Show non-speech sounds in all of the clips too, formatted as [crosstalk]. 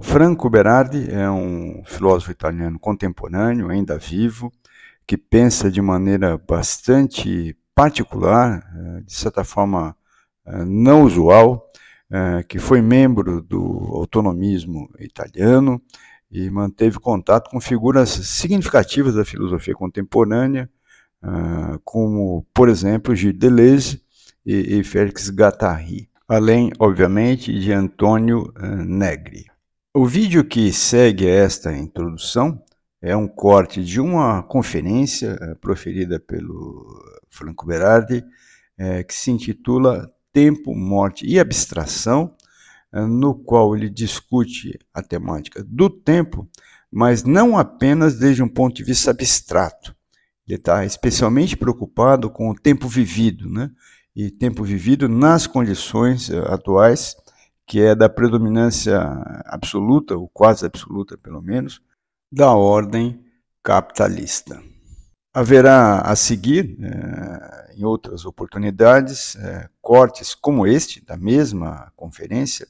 Franco Berardi é um filósofo italiano contemporâneo, ainda vivo, que pensa de maneira bastante particular, eh, de certa forma eh, não usual, eh, que foi membro do autonomismo italiano e manteve contato com figuras significativas da filosofia contemporânea, como, por exemplo, Gilles Deleuze e Félix Guattari, além, obviamente, de Antônio Negri. O vídeo que segue esta introdução é um corte de uma conferência eh, proferida pelo Franco Berardi, eh, que se intitula Tempo, Morte e Abstração, eh, no qual ele discute a temática do tempo, mas não apenas desde um ponto de vista abstrato. Ele está especialmente preocupado com o tempo vivido, né? e tempo vivido nas condições atuais que é da predominância absoluta, ou quase absoluta pelo menos, da ordem capitalista. Haverá a seguir, eh, em outras oportunidades, eh, cortes como este, da mesma conferência,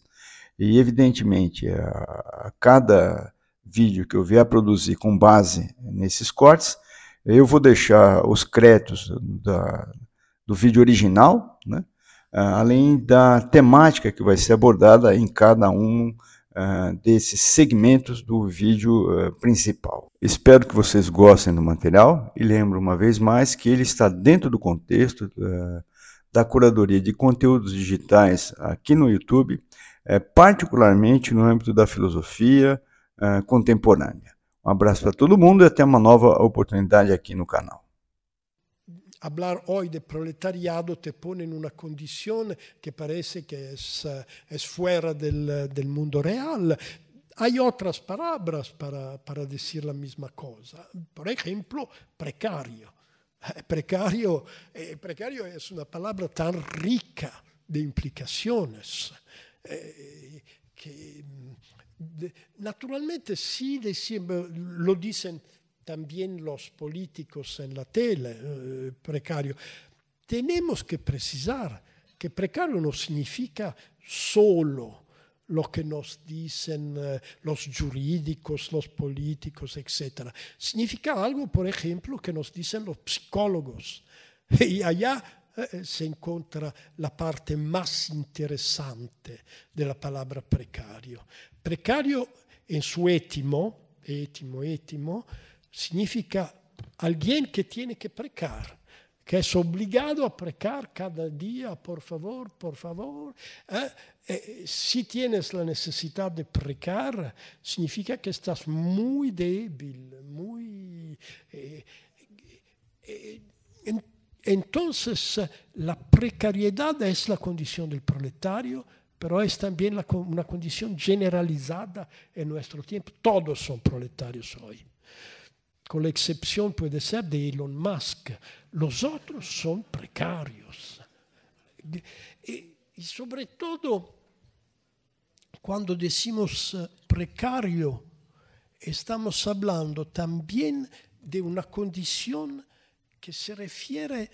e evidentemente a, a cada vídeo que eu vier a produzir com base nesses cortes, eu vou deixar os créditos da, do vídeo original, né? Ah, além da temática que vai ser abordada em cada um ah, desses segmentos do vídeo ah, principal. Espero que vocês gostem do material e lembro uma vez mais que ele está dentro do contexto da curadoria de conteúdos digitais aqui no YouTube, eh, particularmente no âmbito da filosofia contemporânea. Um abraço para todo mundo e até uma nova oportunidade aqui no canal. hablar hoy de proletariado te pone en una condición que parece que es, eh, es fuera del, eh, del mundo real, Hay otras palabras para, para decir la misma cosa. Por ejemplo, precario. Eh, precario, eh, precario es una palabra tan rica de implicaciones eh, que mm, de, naturalmente sí decimos, lo dicen también los políticos en la tele, eh, precario. Tenemos que precisar que precario no significa solo lo que nos dicen eh, los jurídicos, los políticos, etc. Significa algo, por ejemplo, que nos dicen los psicólogos. [laughs] Y allá eh, se encuentra la parte más interesante de la palabra precario. Precario en su étimo, étimo, étimo, significa alguien que tiene que precar, que es obligado a precar cada día, por favor, por favor. ¿eh? Eh, si tienes la necesidad de precar, significa que estás muy débil, muy... Eh, entonces, la precariedad es la condición del proletario, pero es también una condición generalizada en nuestro tiempo. Todos son proletarios hoy. con la excepción puede ser de Elon Musk. Los otros son precarios. E, y sobre todo, decimos precario, estamos hablando también de una condición que se refiere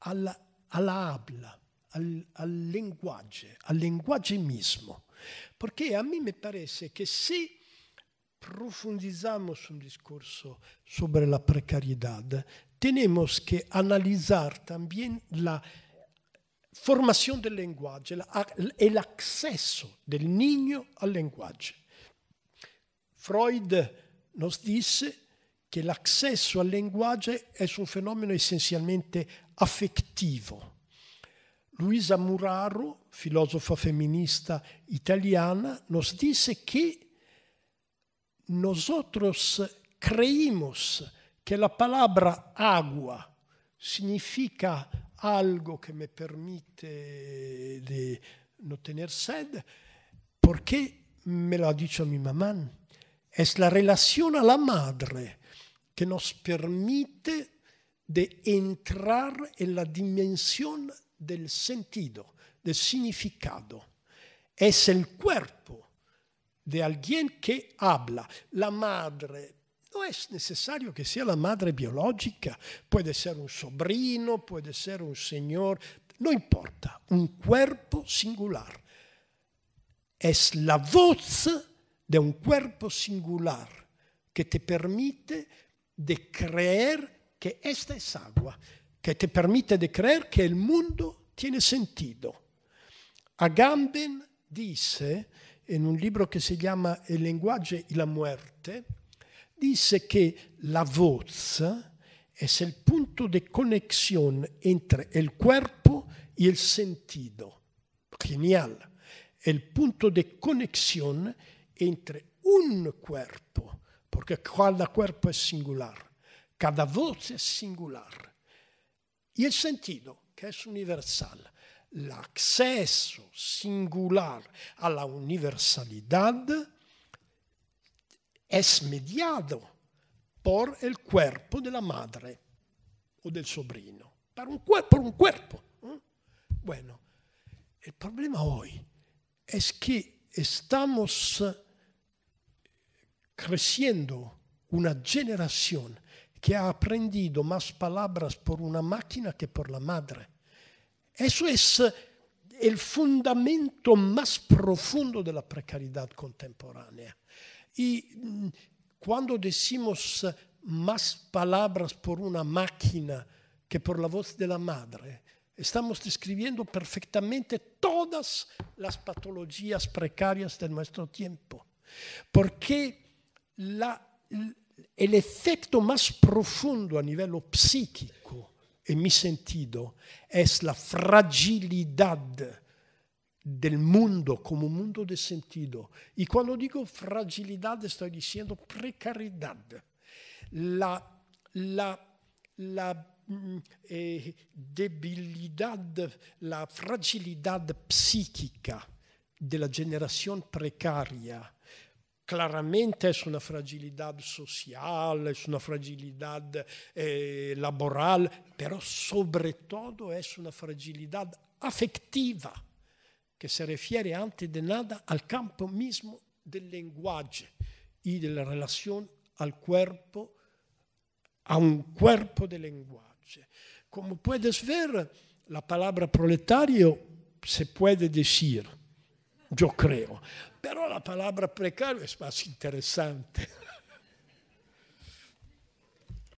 alla, alla habla, al, al lenguaje, al lenguaje mismo. Perché a mí me parece que si profundizamos un discorso sobre la precariedad, tenemos que analizar también la formación del lenguaje, el acceso del niño al lenguaje. Freud nos dice che l'accesso al linguaggio è un fenomeno essenzialmente affettivo. Luisa Muraro, filosofa femminista italiana, nos disse che nosotros creímos que la palabra agua significa algo que me permite de no tener sed, porque me lo ha dicho mi mamá. Es la relación a la madre que nos permite de entrar en la dimensión del sentido, del significado. Es el cuerpo de alguien que habla. La madre non è necessario che sia la madre biológica, può essere un sobrino, può essere un señor, no importa, un cuerpo singular. Es la voz di un cuerpo singular que te permite de creer que esta es agua, che te permite de creer che il mondo tiene sentido. Agamben dice in un libro che si chiama Il linguaggio e la muerte, disse che la voce è il punto di connessione tra il corpo e il sentito. Genial. È il punto di connessione tra un corpo, perché cada corpo è singolare, cada voce è singolare, e il sentito, che è universale. L'accesso singular a la universalidad es mediado por el cuerpo de la madre o del sobrino, por un, por un cuerpo. ¿eh? Bueno, el problema hoy es que estamos eh, creciendo una generación que ha aprendido más palabras por una máquina que por la madre. Eso es eh, el fundamento más profundo de la precariedad contemporánea. Y mm, cuando decimos más palabras por una máquina que por la voz de la madre, estamos describiendo perfectamente todas las patologías precarias de nuestro tiempo. Porque el efecto más profundo a nivel psíquico e mi sentido es la fragilidad del mundo como mundo de sentido. Y cuando digo fragilidad estoy diciendo precariedad. La, la, la mm, eh, debilidad, la fragilidad psíquica de la generación precaria claramente su una fragilità sociale, su una fragilità eh, laboral, però soprattutto è su una fragilità afectiva, che si refere antes di nada al campo mismo del linguaggio e della relazione al corpo, a un corpo del linguaggio. Come puoi vedere, la parola proletario se può dire io credo. Però la parola precario è spazio interessante.